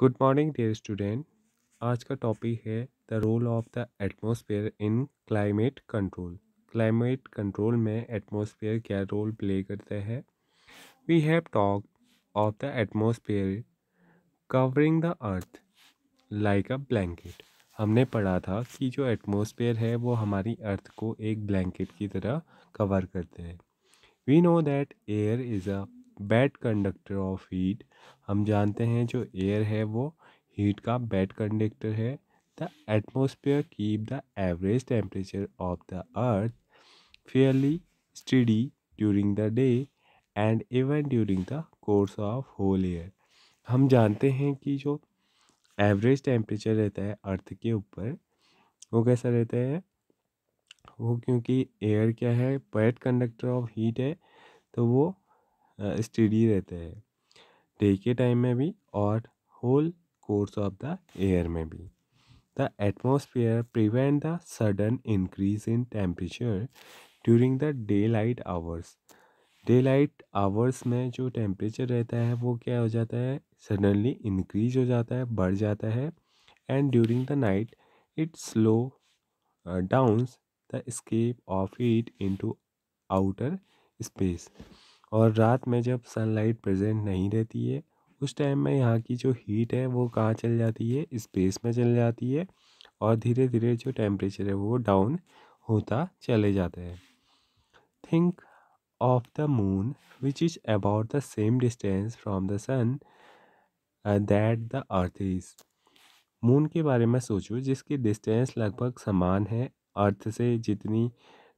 Good morning dear student आज का topic है the role of the atmosphere in climate control climate control में atmosphere क्या role play करता है we have talk of the atmosphere covering the earth like a blanket हमने पढ़ा था कि जो एटमोसफेयर है वो हमारी अर्थ को एक ब्लैंकेट की तरह कवर करते हैं we know that air is a bad conductor of heat हम जानते हैं जो एयर है वो हीट का बैड कंडक्टर है the atmosphere keep the average temperature of the earth fairly steady during the day and even during the course of whole year हम जानते हैं कि जो एवरेज टेम्परेचर रहता है अर्थ के ऊपर वो कैसा रहता है वो क्योंकि एयर क्या है पैट कंडक्टर ऑफ हीट है तो वो स्टडी रहते हैं डे के टाइम में भी और whole course of the air में भी the atmosphere prevent the sudden increase in temperature during the daylight hours daylight hours में जो टेम्परेचर रहता है वो क्या हो जाता है सडनली इंक्रीज हो जाता है बढ़ जाता है and during the night it slow downs the escape of heat into outer space और रात में जब सनलाइट प्रेजेंट नहीं रहती है उस टाइम में यहाँ की जो हीट है वो कहाँ चल जाती है स्पेस में चल जाती है और धीरे धीरे जो टेम्परेचर है वो डाउन होता चले जाता है think of the moon which is about the same distance from the sun that the earth is moon के बारे में सोचो जिसकी डिस्टेंस लगभग समान है अर्थ से जितनी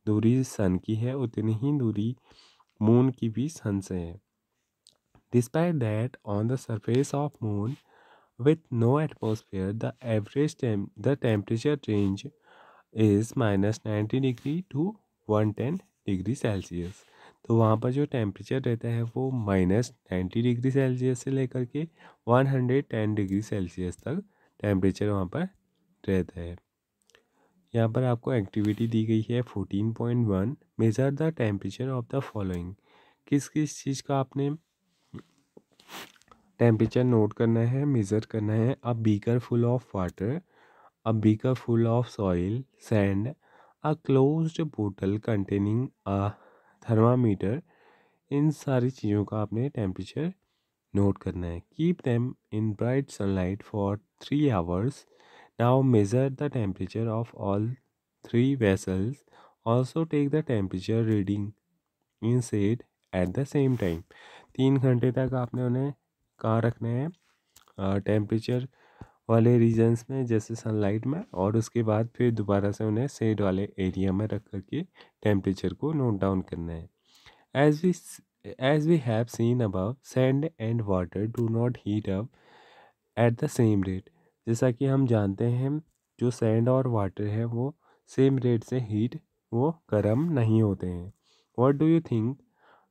दूरी सन की है उतनी ही दूरी मून की भी सन से है despite that on the surface of moon with no atmosphere the average the temperature temperature is minus ninety degree to one ten degree Celsius तो वहाँ पर जो टेम्परेचर रहता है वो माइनस नाइन्टी डिग्री सेल्सियस से लेकर के one hundred ten degree Celsius तक टेम्परेचर वहाँ पर रहता है यहाँ पर आपको एक्टिविटी दी गई है fourteen point one measure the temperature of the following किस किस चीज़ का आपने टेम्परेचर नोट करना है मेज़र करना है a beaker full of water a beaker full of soil sand a closed bottle containing a thermometer इन सारी चीज़ों का आपने टेम्परेचर नोट करना है keep them in bright sunlight for three hours Now measure the temperature of all three vessels. Also take the temperature reading inside at the same time तीन घंटे तक आपने उन्हें कहाँ रखना है टेम्परेचर वाले रीजन्स में जैसे सनलाइट में और उसके बाद फिर दोबारा से उन्हें सेड वाले एरिया में रख कर के टेम्परेचर को नोट डाउन करना है as we as we have seen above sand and water do not heat up at the same rate जैसा कि हम जानते हैं जो सैंड और वाटर है वो सेम रेट से हीट वो गर्म नहीं होते हैं what do you think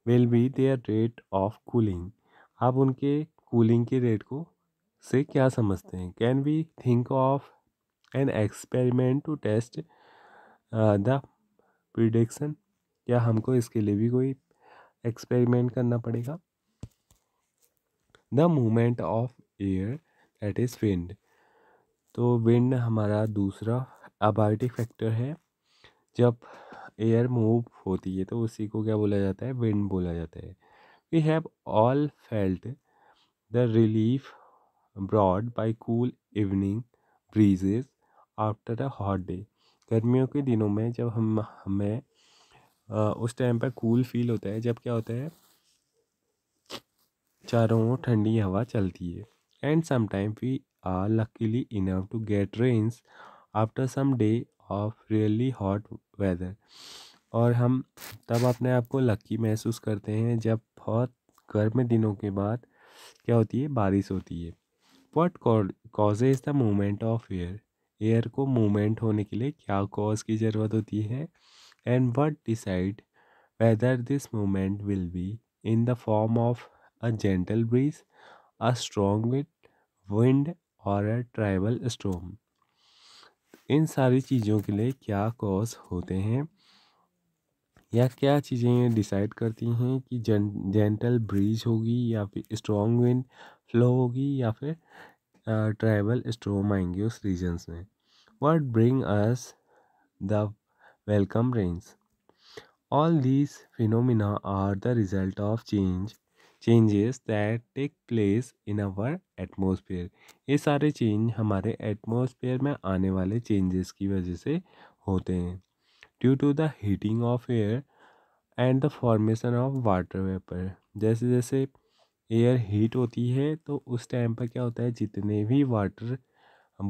will be their rate of cooling आप उनके कूलिंग के रेट को से क्या समझते हैं can we think of an experiment to test the prediction या हमको इसके लिए भी कोई एक्सपेरिमेंट करना पड़ेगा the movement of air that is wind तो विंड हमारा दूसरा अबायोटिक फैक्टर है जब एयर मूव होती है तो उसी को क्या बोला जाता है विंड बोला जाता है we have all felt the relief brought by cool evening breezes after a hot day गर्मियों के दिनों में जब हम हमें उस टाइम पर कूल फील होता है जब क्या होता है चारों ओर ठंडी हवा चलती है and sometime we are luckily enough to get rains after some day of really hot weather और हम तब अपने आप को लकी महसूस करते हैं जब बहुत गर्म दिनों के बाद क्या होती है बारिश होती है cause causes the moment of air air को मूवमेंट होने के लिए क्या कॉज की ज़रूरत होती है and what decide whether this moment will be in the form of a gentle breeze a strong wind और ट्राइबल स्टोम इन सारी चीज़ों के लिए क्या कॉज होते हैं या क्या चीज़ें डिसाइड करती हैं कि जन जेंटल ब्रीज होगी या फिर स्ट्रॉन्ग विंड फ्लो होगी या फिर ट्राइबल स्ट्रोम आएंगे उस रीजन्स में what bring us the welcome rains all these phenomena are the result of change changes that take place in our atmosphere ये सारे चेंज हमारे एटमोसफेयर में आने वाले चेंजेस की वजह से होते हैं due to the heating of air and the formation of water vapour जैसे जैसे एयर हीट होती है तो उस टाइम पर क्या होता है जितने भी वाटर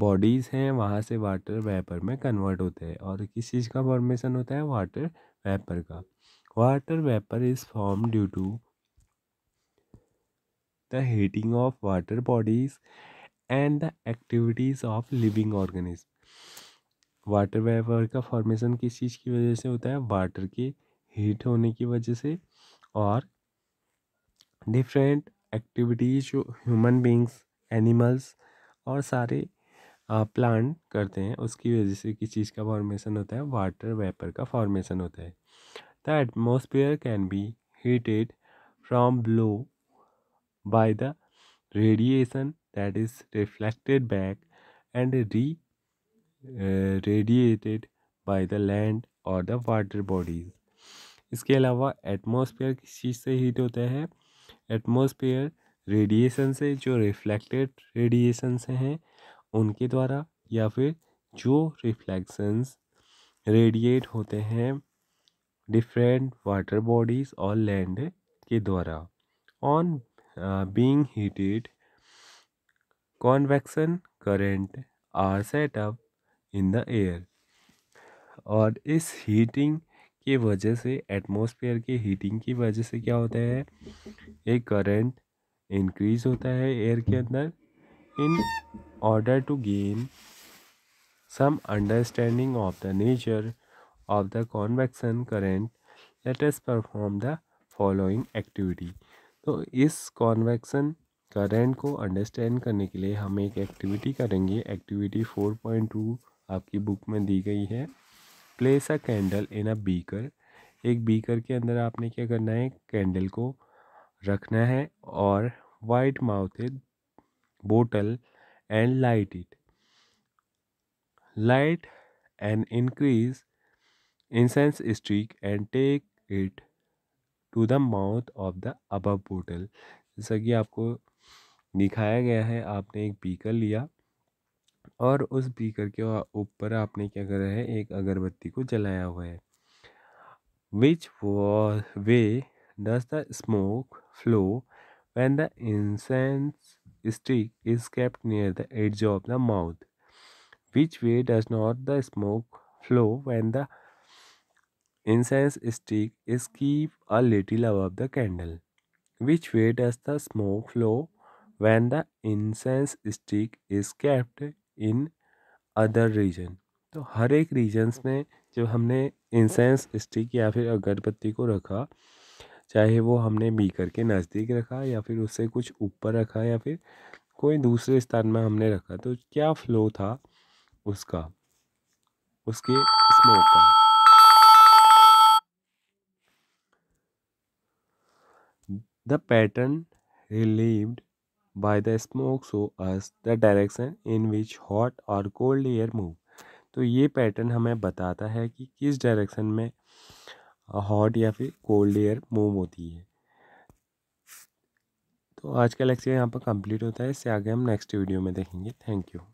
बॉडीज़ हैं वहाँ से वाटर वेपर में कन्वर्ट होते हैं और किस चीज़ का फॉर्मेशन होता है वाटर वेपर का water vapour is form due to the heating of water bodies and the activities of living organism water vapour का फॉर्मेशन किस चीज़ की वजह से होता है वाटर के हीट होने की वजह से और डिफरेंट एक्टिविटीज जो ह्यूमन बींग्स एनिमल्स और सारे प्लांट करते हैं उसकी वजह से किस चीज़ का फॉर्मेशन होता है वाटर वेपर का फॉर्मेशन होता है the atmosphere can be heated from below by the radiation that is reflected back and re uh, radiated by the land और द वाटर बॉडीज इसके अलावा एटमॉस्फेयर किस चीज़ से हीट होता है एटमॉस्फेयर रेडिएशन से जो रिफ्लेक्टेड रेडिएशन से हैं उनके द्वारा या फिर जो रिफ्लेक्शंस रेडिएट होते हैं डिफरेंट वाटर बॉडीज़ और लैंड के द्वारा on Uh, being heated convection current are set up in the air और इस हीटिंग की वजह से एटमॉस्फेयर के हीटिंग की वजह से क्या होता है एक करंट इंक्रीज होता है एयर के अंदर in order to gain some understanding of the nature of the convection current let us perform the following activity तो इस कॉन्वेक्सन करंट को अंडरस्टैंड करने के लिए हम एक एक्टिविटी करेंगे एक्टिविटी फोर पॉइंट टू आपकी बुक में दी गई है place a candle in a beaker एक बीकर के अंदर आपने क्या करना है कैंडल को रखना है और wide mouth bottle and light it light and increase incense stick and take it to the mouth of the above bottle जैसा कि आपको दिखाया गया है आपने एक बीकर लिया और उस बीकर के ऊपर आपने क्या करा है एक अगरबत्ती को जलाया हुआ है which way does the smoke flow when the incense stick is kept near the edge of the mouth which way does not the smoke flow when the incense stick is keep a little above the candle. Which way does the smoke flow when the incense stick is kept in other region? तो हर एक regions में जब हमने incense stick या फिर अगरबत्ती को रखा चाहे वो हमने बीकर के नज़दीक रखा या फिर उससे कुछ ऊपर रखा या फिर कोई दूसरे स्थान में हमने रखा तो क्या फ्लो था उसका उसके स्मोक का The pattern relieved by the smoke show us the direction in which hot or cold air move. तो ये पैटर्न हमें बताता है कि किस डायरेक्शन में हॉट या फिर कोल्ड एयर मूव होती है तो आज का लेक्चर यहाँ पर कंप्लीट होता है इससे आगे हम नेक्स्ट वीडियो में देखेंगे थैंक यू